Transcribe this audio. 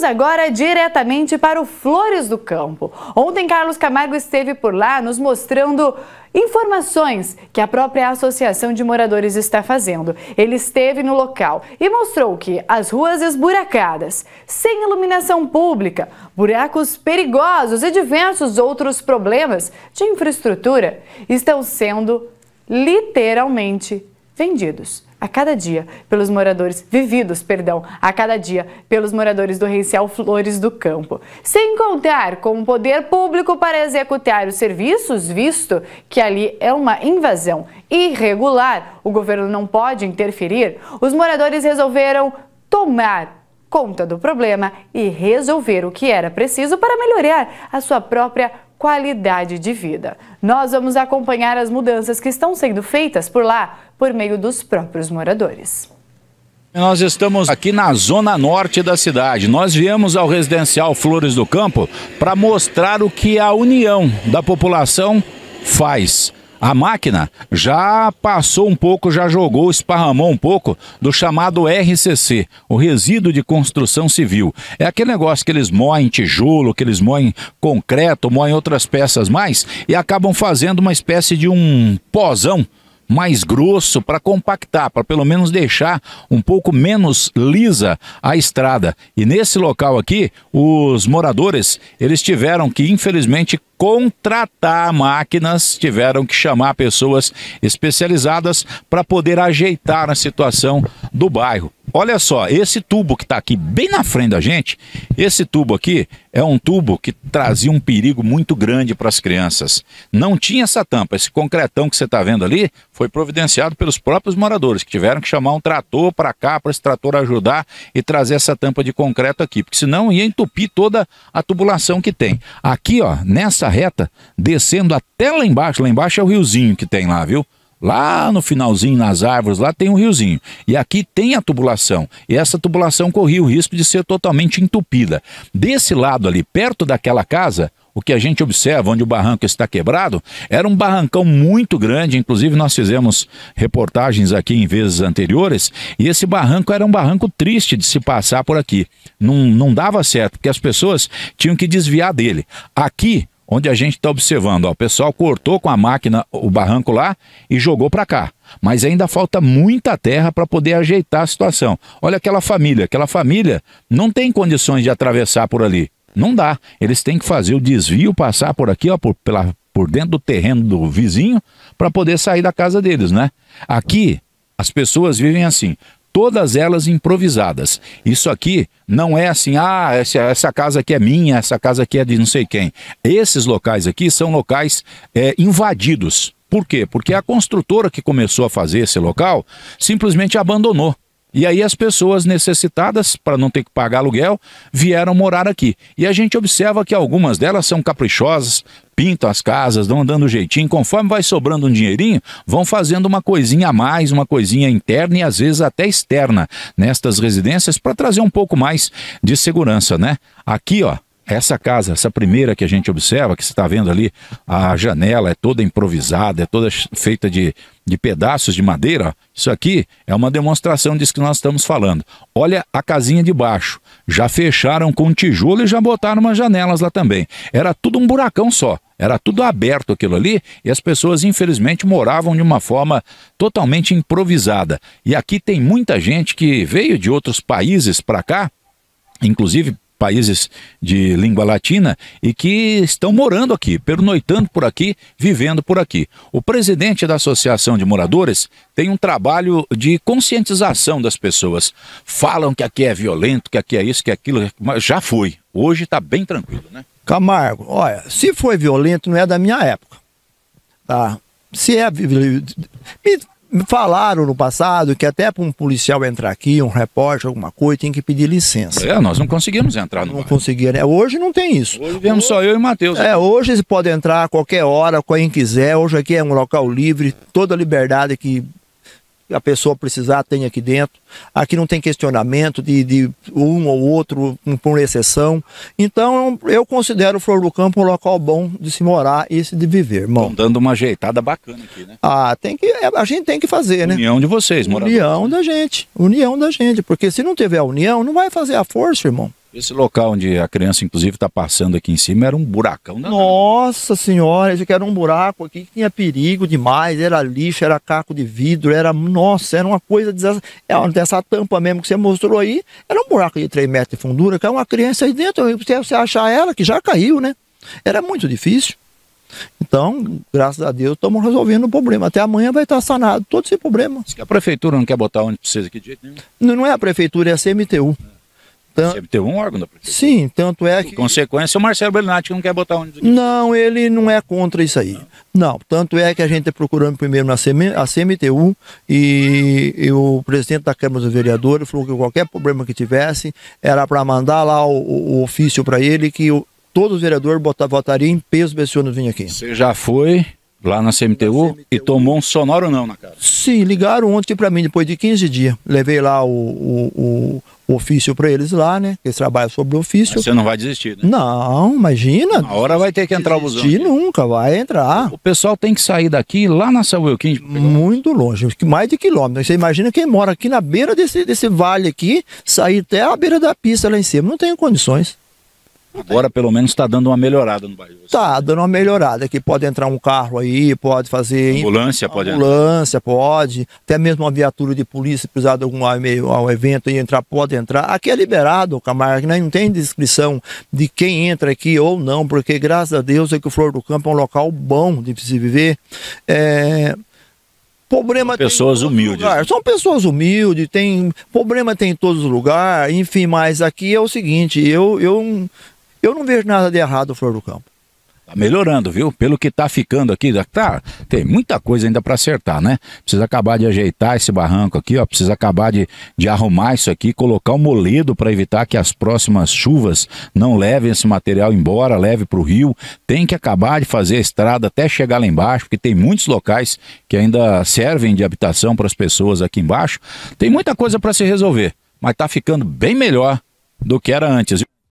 Vamos agora diretamente para o Flores do Campo. Ontem, Carlos Camargo esteve por lá nos mostrando informações que a própria Associação de Moradores está fazendo. Ele esteve no local e mostrou que as ruas esburacadas, sem iluminação pública, buracos perigosos e diversos outros problemas de infraestrutura estão sendo literalmente vendidos a cada dia pelos moradores vividos, perdão, a cada dia pelos moradores do Rencial Flores do Campo. Sem contar com o poder público para executar os serviços, visto que ali é uma invasão irregular, o governo não pode interferir, os moradores resolveram tomar conta do problema e resolver o que era preciso para melhorar a sua própria qualidade de vida. Nós vamos acompanhar as mudanças que estão sendo feitas por lá por meio dos próprios moradores. Nós estamos aqui na zona norte da cidade. Nós viemos ao residencial Flores do Campo para mostrar o que a união da população faz. A máquina já passou um pouco, já jogou, esparramou um pouco do chamado RCC, o resíduo de construção civil. É aquele negócio que eles moem tijolo, que eles moem concreto, moem outras peças mais e acabam fazendo uma espécie de um pozão mais grosso para compactar, para pelo menos deixar um pouco menos lisa a estrada. E nesse local aqui, os moradores, eles tiveram que infelizmente contratar máquinas, tiveram que chamar pessoas especializadas para poder ajeitar a situação do bairro. Olha só, esse tubo que está aqui bem na frente da gente, esse tubo aqui é um tubo que trazia um perigo muito grande para as crianças. Não tinha essa tampa, esse concretão que você está vendo ali foi providenciado pelos próprios moradores, que tiveram que chamar um trator para cá, para esse trator ajudar e trazer essa tampa de concreto aqui, porque senão ia entupir toda a tubulação que tem. Aqui, ó, nessa reta, descendo até lá embaixo, lá embaixo é o riozinho que tem lá, viu? Lá no finalzinho, nas árvores, lá tem um riozinho. E aqui tem a tubulação. E essa tubulação corria o risco de ser totalmente entupida. Desse lado ali, perto daquela casa, o que a gente observa, onde o barranco está quebrado, era um barrancão muito grande. Inclusive, nós fizemos reportagens aqui em vezes anteriores. E esse barranco era um barranco triste de se passar por aqui. Não, não dava certo, porque as pessoas tinham que desviar dele. Aqui onde a gente está observando, ó, o pessoal cortou com a máquina o barranco lá e jogou para cá. Mas ainda falta muita terra para poder ajeitar a situação. Olha aquela família, aquela família não tem condições de atravessar por ali. Não dá. Eles têm que fazer o desvio, passar por aqui, ó, por, pela, por dentro do terreno do vizinho, para poder sair da casa deles, né? Aqui, as pessoas vivem assim todas elas improvisadas. Isso aqui não é assim, ah, essa, essa, casa aqui é minha, essa casa aqui é de não sei quem. Esses locais aqui são locais é, invadidos. Por quê? Porque a construtora que começou a fazer esse local simplesmente abandonou. E aí as pessoas necessitadas, para não ter que pagar aluguel, vieram morar aqui. E a gente observa que algumas delas são caprichosas, pintam as casas, dão dando jeitinho, conforme vai sobrando um dinheirinho, vão fazendo uma coisinha a mais, uma coisinha interna e às vezes até externa nestas residências para trazer um pouco mais de segurança, né? Aqui, ó, essa casa, essa primeira que a gente observa, que você está vendo ali, a janela é toda improvisada, é toda feita de, de pedaços de madeira. Isso aqui é uma demonstração disso que nós estamos falando. Olha a casinha de baixo. Já fecharam com tijolo e já botaram umas janelas lá também. Era tudo um buracão só. Era tudo aberto aquilo ali e as pessoas, infelizmente, moravam de uma forma totalmente improvisada. E aqui tem muita gente que veio de outros países para cá, inclusive países de língua latina e que estão morando aqui, pernoitando por aqui, vivendo por aqui. O presidente da Associação de Moradores tem um trabalho de conscientização das pessoas. Falam que aqui é violento, que aqui é isso, que é aquilo, mas já foi. Hoje está bem tranquilo, né? Camargo, olha, se foi violento, não é da minha época. Tá? Se é. Me falaram no passado que até para um policial entrar aqui, um repórter, alguma coisa, tem que pedir licença. É, nós não conseguimos entrar no Não conseguiram. É, hoje não tem isso. Hoje vemos só eu e o Matheus. É, hoje você pode entrar a qualquer hora, quem quiser. Hoje aqui é um local livre, toda a liberdade que a pessoa precisar tem aqui dentro. Aqui não tem questionamento de, de um ou outro, um, por exceção. Então, eu considero o Flor do Campo um local bom de se morar e se de viver, irmão. Estão dando uma ajeitada bacana aqui, né? Ah, tem que, é, a gente tem que fazer, união né? União de vocês, moradores. União da gente, união da gente. Porque se não tiver a união, não vai fazer a força, irmão. Esse local onde a criança, inclusive, está passando aqui em cima era um buracão. não? Nossa senhora, esse aqui era um buraco aqui que tinha perigo demais. Era lixo, era caco de vidro, era. Nossa, era uma coisa desastrosa. É, essa tampa mesmo que você mostrou aí, era um buraco de 3 metros de fundura, que é uma criança aí dentro. Você achar ela que já caiu, né? Era muito difícil. Então, graças a Deus, estamos resolvendo o problema. Até amanhã vai estar sanado todo esse problema. Diz que a prefeitura não quer botar onde precisa aqui de jeito nenhum. Não, não é a prefeitura, é a CMTU. É. Tanto... Sempre teve um órgão da prefeitura. Sim, tanto é que. Em consequência, o Marcelo Belinati não quer botar ônibus. Não, ele não é contra isso aí. Não, não tanto é que a gente está procurando primeiro na CM, a CMTU e, e, o presidente da Câmara dos Vereadores falou que qualquer problema que tivesse era para mandar lá o, o ofício para ele que o, todos os vereadores votariam em peso para esse ônibus aqui. Você já foi Lá na CMTU, na CMTU, e tomou um sonoro não na cara? Sim, ligaram ontem para mim, depois de 15 dias. Levei lá o, o, o ofício para eles lá, né? Eles trabalham sobre o ofício. Mas você não vai desistir, né? Não, imagina. Na hora vai ter que entrar o busão. Desistir nunca, vai entrar. O pessoal tem que sair daqui, lá na São Wilkins. Muito longe, mais de quilômetros. Você imagina quem mora aqui na beira desse, desse vale aqui, sair até a beira da pista lá em cima. Não tem condições. Agora pelo menos está dando uma melhorada no bairro. Está dando uma melhorada, que pode entrar um carro aí, pode fazer... Ambulância pode Ambulância entrar. pode, até mesmo uma viatura de polícia, precisar de algum ao evento e entrar, pode entrar. Aqui é liberado, Camargo, né? não tem descrição de quem entra aqui ou não, porque graças a Deus é que o Flor do Campo é um local bom de se viver. É, Problema pessoas humildes. Né? Lugar. São pessoas humildes, tem problema tem em todos os lugares, enfim, mas aqui é o seguinte, eu, eu eu não vejo nada de errado, Flor do Campo. Tá melhorando, viu? Pelo que tá ficando aqui, tá, tem muita coisa ainda para acertar, né? Precisa acabar de ajeitar esse barranco aqui, ó, precisa acabar de, de arrumar isso aqui, colocar o um moledo para evitar que as próximas chuvas não levem esse material embora, leve para o rio. Tem que acabar de fazer a estrada até chegar lá embaixo, porque tem muitos locais que ainda servem de habitação para as pessoas aqui embaixo. Tem muita coisa para se resolver, mas tá ficando bem melhor do que era antes.